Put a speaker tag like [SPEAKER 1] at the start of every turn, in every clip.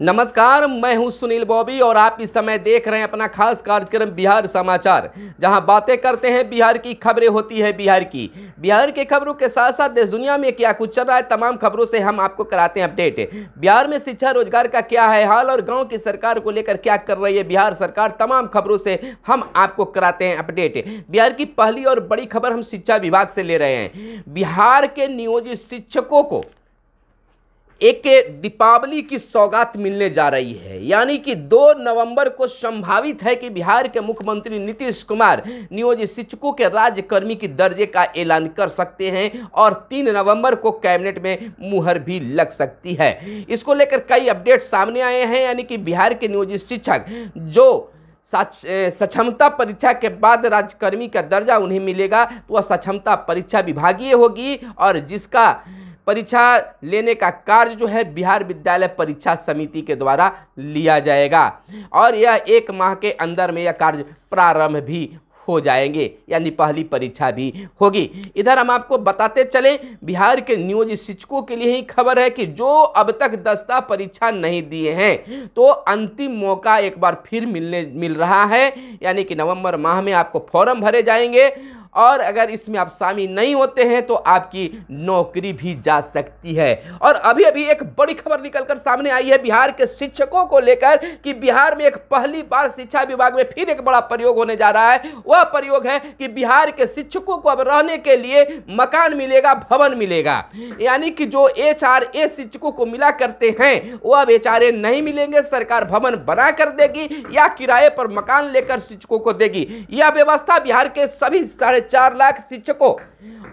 [SPEAKER 1] नमस्कार मैं हूं सुनील बॉबी और आप इस समय देख रहे हैं अपना खास कार्यक्रम बिहार समाचार जहां बातें करते हैं बिहार की खबरें होती है बिहार की बिहार के खबरों के साथ साथ देश दुनिया में क्या कुछ चल रहा है तमाम खबरों से हम आपको कराते हैं अपडेट बिहार में शिक्षा रोजगार का क्या है हाल और गाँव की सरकार को लेकर क्या कर रही है बिहार सरकार तमाम खबरों से हम आपको कराते हैं अपडेट बिहार की पहली और बड़ी खबर हम शिक्षा विभाग से ले रहे हैं बिहार के नियोजित शिक्षकों को एक दीपावली की सौगात मिलने जा रही है यानी कि 2 नवंबर को संभावित है कि बिहार के मुख्यमंत्री नीतीश कुमार नियोजित शिक्षकों के राज्यकर्मी की दर्जे का ऐलान कर सकते हैं और 3 नवंबर को कैबिनेट में मुहर भी लग सकती है इसको लेकर कई अपडेट सामने आए हैं यानी कि बिहार के नियोजित शिक्षक जो सक्षमता परीक्षा के बाद राज्यकर्मी का दर्जा उन्हें मिलेगा तो वह सक्षमता परीक्षा विभागीय होगी और जिसका परीक्षा लेने का कार्य जो है बिहार विद्यालय परीक्षा समिति के द्वारा लिया जाएगा और यह एक माह के अंदर में यह कार्य प्रारंभ भी हो जाएंगे यानी पहली परीक्षा भी होगी इधर हम आपको बताते चले बिहार के नियोजित शिक्षकों के लिए ही खबर है कि जो अब तक दस्ता परीक्षा नहीं दिए हैं तो अंतिम मौका एक बार फिर मिलने मिल रहा है यानी कि नवंबर माह में आपको फॉर्म भरे जाएंगे और अगर इसमें आप शामिल नहीं होते हैं तो आपकी नौकरी भी जा सकती है और अभी अभी एक बड़ी खबर निकलकर सामने आई है बिहार के शिक्षकों को लेकर कि बिहार में एक पहली बार शिक्षा विभाग में फिर एक बड़ा प्रयोग होने जा रहा है वह प्रयोग है कि बिहार के शिक्षकों को अब रहने के लिए मकान मिलेगा भवन मिलेगा यानी कि जो एच आर ए शिक्षकों को मिला करते हैं वो अब एच आर ए नहीं मिलेंगे सरकार भवन बना कर देगी या किराए पर मकान लेकर शिक्षकों को देगी यह व्यवस्था बिहार के सभी साढ़े चार लाख शिक्षकों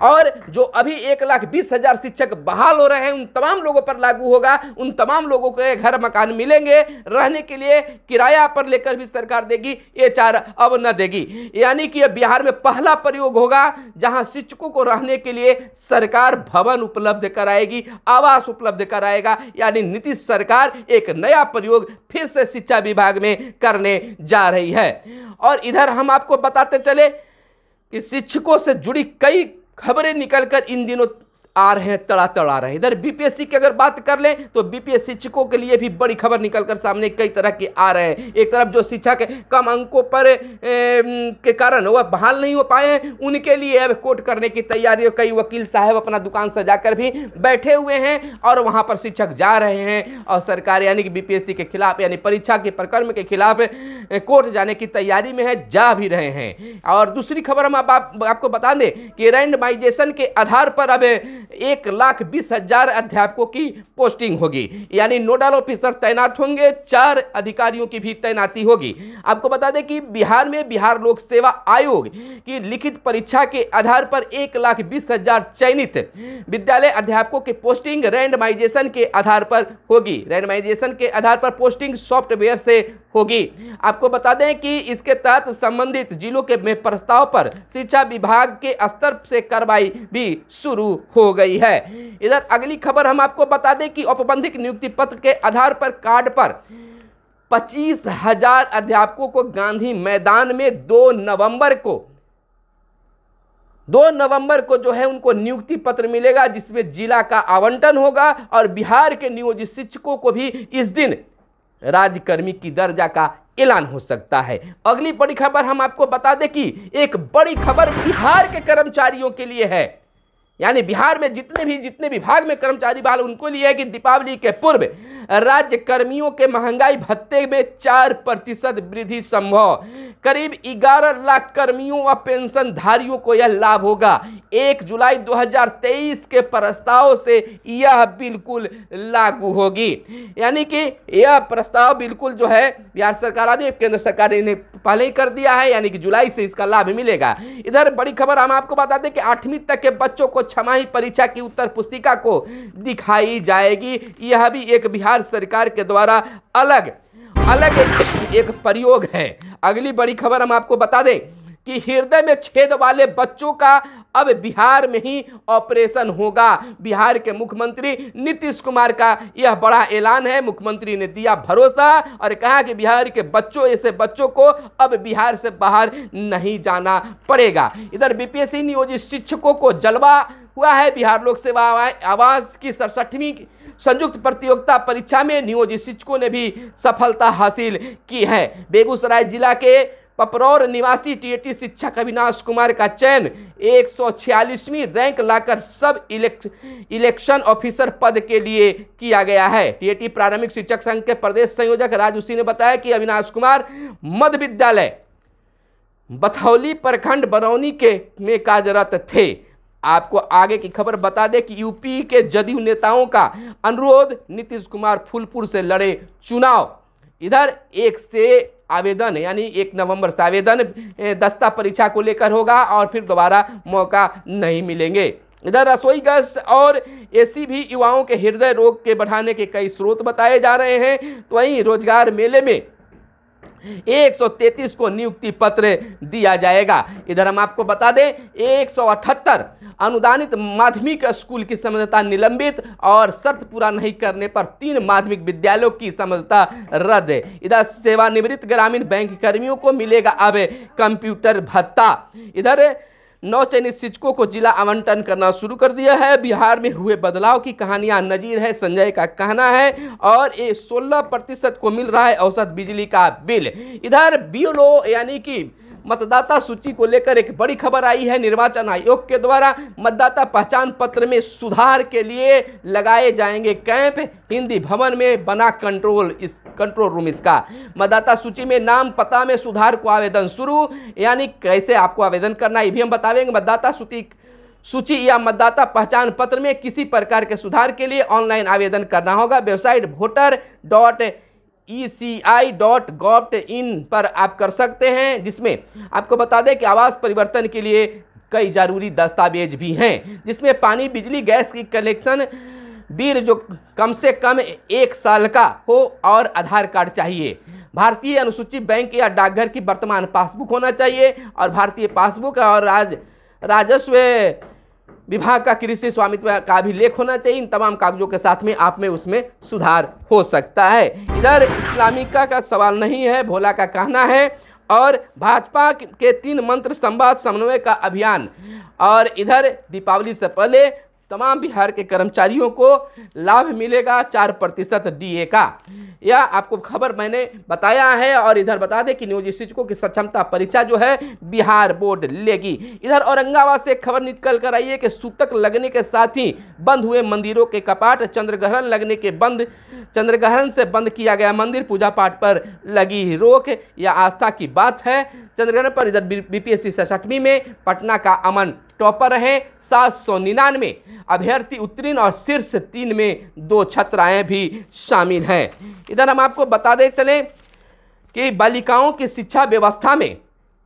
[SPEAKER 1] और जो अभी एक लाख बीस हजार शिक्षक बहाल हो रहे हैं उन तमाम लोगों पर लागू होगा उन तमाम लोगों को घर मकान मिलेंगे रहने के लिए किराया पर लेकर भी सरकार देगी ये चार अब न देगी यानी कि यह बिहार में पहला प्रयोग होगा जहां शिक्षकों को रहने के लिए सरकार भवन उपलब्ध कराएगी आवास उपलब्ध कराएगा यानी नीतीश सरकार एक नया प्रयोग फिर से शिक्षा विभाग में करने जा रही है और इधर हम आपको बताते चले कि शिक्षकों से जुड़ी कई खबरें निकलकर इन दिनों आ रहे हैं तड़ातड़ आ रहे हैं इधर बीपीएससी की अगर बात कर लें तो बीपीएससी शिक्षकों के लिए भी बड़ी खबर निकल कर सामने कई तरह के आ रहे हैं एक तरफ जो शिक्षक कम अंकों पर ए, के कारण वह बहाल नहीं हो पाए हैं उनके लिए अब कोर्ट करने की तैयारी कई वकील साहब अपना दुकान सजा कर भी बैठे हुए हैं और वहाँ पर शिक्षक जा रहे हैं और सरकार यानी कि बी के खिलाफ यानी परीक्षा के प्रकर्म के खिलाफ कोर्ट जाने की तैयारी में है जा भी रहे हैं और दूसरी खबर हम आप, आपको बता दें कि रैंडमाइजेशन के आधार पर अब एक लाख बीस हजार अध्यापकों की पोस्टिंग होगी यानी नोडल ऑफिसर तैनात होंगे चार अधिकारियों की भी तैनाती होगी आपको बता दें कि बिहार में बिहार लोक सेवा आयोग की लिखित परीक्षा के आधार पर एक लाख बीस हजार चयनित विद्यालय अध्यापकों की पोस्टिंग रैंडमाइजेशन के आधार पर होगी रैंडमाइजेशन के आधार पर पोस्टिंग सॉफ्टवेयर से होगी आपको बता दें कि इसके तहत संबंधित जिलों के प्रस्ताव पर शिक्षा विभाग के स्तर से कार्रवाई भी शुरू हो गई है इधर अगली खबर हम आपको बता दें कि औपबंधिक नियुक्ति पत्र के आधार पर कार्ड पर पच्चीस हजार अध्यापकों को गांधी मैदान में दो नवंबर को दो नवंबर को जो है उनको नियुक्ति पत्र मिलेगा जिसमें जिला का आवंटन होगा और बिहार के नियोजित शिक्षकों को भी इस दिन राजकर्मी की दर्जा का ऐलान हो सकता है अगली बड़ी खबर हम आपको बता दें कि एक बड़ी खबर बिहार के कर्मचारियों के लिए है यानी बिहार में जितने भी जितने विभाग में कर्मचारी बाल उनको लिए है कि दीपावली के पूर्व राज्य कर्मियों के महंगाई भत्ते में चार प्रतिशत वृद्धि संभव करीब 11 लाख कर्मियों व पेंशनधारियों को यह लाभ होगा 1 जुलाई 2023 के प्रस्ताव से यह बिल्कुल लागू होगी यानी कि यह प्रस्ताव बिल्कुल जो है बिहार सरकार आदि केंद्र सरकार ने इन्हें पहले ही कर दिया है यानी कि जुलाई से इसका लाभ मिलेगा इधर बड़ी खबर हम आपको बता दें कि आठवीं तक के बच्चों को छमाही परीक्षा की उत्तर पुस्तिका को दिखाई जाएगी यह भी एक बिहार सरकार के द्वारा अलग अलग एक प्रयोग है अगली बड़ी खबर हम आपको बता दें कि हृदय में छेद वाले बच्चों का अब बिहार में ही ऑपरेशन होगा बिहार के मुख्यमंत्री नीतीश कुमार का यह बड़ा ऐलान है मुख्यमंत्री ने दिया भरोसा और कहा कि बिहार के बच्चों ऐसे बच्चों को अब बिहार से बाहर नहीं जाना पड़ेगा इधर बीपीएससी नियोजित शिक्षकों को जलवा हुआ है बिहार लोक सेवा आवास की सड़सठवीं संयुक्त प्रतियोगिता परीक्षा में नियोजित शिक्षकों ने भी सफलता हासिल की है बेगूसराय जिला के पपरौर निवासी टीएटी शिक्षक अविनाश कुमार का चयन एक रैंक लाकर सब इलेक्शन ऑफिसर पद के लिए किया गया है टीएटी प्रारंभिक शिक्षक संघ के प्रदेश संयोजक राजूसी ने बताया कि अविनाश कुमार मध्य विद्यालय बथौली प्रखंड बरौनी के में कार्यरत थे आपको आगे की खबर बता दें कि यूपी के जदयू नेताओं का अनुरोध नीतीश कुमार फुलपुर से लड़े चुनाव इधर एक से आवेदन यानी एक नवंबर से आवेदन दस्ता परीक्षा को लेकर होगा और फिर दोबारा मौका नहीं मिलेंगे इधर रसोई गैस और एसी भी युवाओं के हृदय रोग के बढ़ाने के कई स्रोत बताए जा रहे हैं तो वहीं रोजगार मेले में 133 को नियुक्ति पत्र दिया जाएगा इधर हम आपको बता दें 178 अनुदानित माध्यमिक स्कूल की समझौता निलंबित और शर्त पूरा नहीं करने पर तीन माध्यमिक विद्यालयों की समझता रद्द इधर सेवानिवृत्त ग्रामीण बैंक कर्मियों को मिलेगा अब कंप्यूटर भत्ता इधर नौ चयनित शिक्षकों को जिला आवंटन करना शुरू कर दिया है बिहार में हुए बदलाव की कहानियां नजीर है संजय का कहना है और ये सोलह प्रतिशत को मिल रहा है औसत बिजली का बिल इधर बीओलो यानी कि मतदाता सूची को लेकर एक बड़ी खबर आई है निर्वाचन आयोग के द्वारा मतदाता पहचान पत्र में सुधार के लिए लगाए जाएंगे कैंप हिंदी भवन में बना कंट्रोल इस कंट्रोल रूम इसका मतदाता सूची में नाम पता में सुधार को आवेदन शुरू यानी कैसे आपको आवेदन करना है भी हम बतावेंगे मतदाता सूची सूची या मतदाता पहचान पत्र में किसी प्रकार के सुधार के लिए ऑनलाइन आवेदन करना होगा website voter dot E C I dot gov in पर आप कर सकते हैं जिसमें आपको बता दें कि आवास परिवर्तन के लिए कई जरूरी दस्तावेज भी हैं जिसमें पानी बिजली गैस की कनेक्शन वीर जो कम से कम एक साल का हो और आधार कार्ड चाहिए भारतीय अनुसूचित बैंक या डाकघर की वर्तमान पासबुक होना चाहिए और भारतीय पासबुक और राज राजस्व विभाग का कृषि स्वामित्व का अभिलेख होना चाहिए इन तमाम कागजों के साथ में आप में उसमें सुधार हो सकता है इधर इस्लामिका का सवाल नहीं है भोला का कहना है और भाजपा के तीन मंत्र संवाद समन्वय का अभियान और इधर दीपावली से पहले तमाम बिहार के कर्मचारियों को लाभ मिलेगा चार प्रतिशत डी का यह आपको खबर मैंने बताया है और इधर बता दें कि नियोजित शिक्षकों की सक्षमता परीक्षा जो है बिहार बोर्ड लेगी इधर औरंगाबाद से खबर निकल कर आई है कि सूतक लगने के साथ ही बंद हुए मंदिरों के कपाट चंद्रग्रहण लगने के बंद चंद्रग्रहण से बंद किया गया मंदिर पूजा पाठ पर लगी रोक या आस्था की बात है चंद्रग्रहण पर इधर बीपीएससी सशक्मी में पटना का अमन टॉपर रहे सात सौ निन्यानवे अभ्यर्थी उत्तीर्ण और शीर्ष तीन में दो छात्राएँ भी शामिल हैं इधर हम आपको बता दें चलें कि बालिकाओं की शिक्षा व्यवस्था में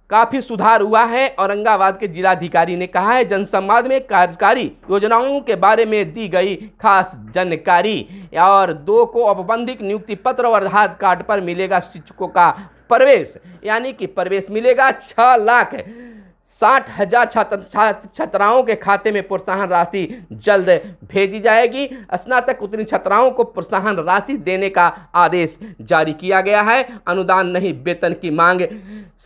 [SPEAKER 1] काफ़ी सुधार हुआ है औरंगाबाद के जिलाधिकारी ने कहा है जनसंवाद में कार्यकारी योजनाओं के बारे में दी गई खास जानकारी और दो को औपबंधिक नियुक्ति पत्र और आधार कार्ड पर मिलेगा शिक्षकों का प्रवेश यानी कि प्रवेश मिलेगा छः लाख साठ हजार छात्र छात्र छात्राओं के खाते में प्रोत्साहन राशि जल्द भेजी जाएगी स्नातक उत्तीर्ण छात्राओं को प्रोत्साहन राशि देने का आदेश जारी किया गया है अनुदान नहीं वेतन की मांग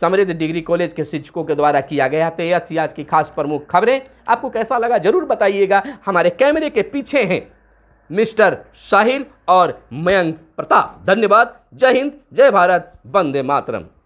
[SPEAKER 1] समृद्ध डिग्री कॉलेज के शिक्षकों के द्वारा किया गया तो यह थी आज की खास प्रमुख खबरें आपको कैसा लगा जरूर बताइएगा हमारे कैमरे के पीछे हैं मिस्टर साहिल और मयंक प्रताप धन्यवाद जय हिंद जय भारत वंदे मातरम